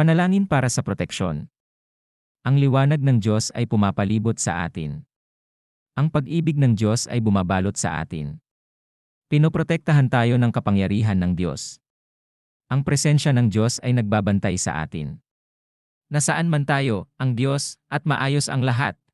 Panalangin para sa proteksyon. Ang liwanag ng Diyos ay pumapalibot sa atin. Ang pag-ibig ng Diyos ay bumabalot sa atin. Pinoprotektahan tayo ng kapangyarihan ng Diyos. Ang presensya ng Diyos ay nagbabantay sa atin. Nasaan man tayo, ang Diyos, at maayos ang lahat,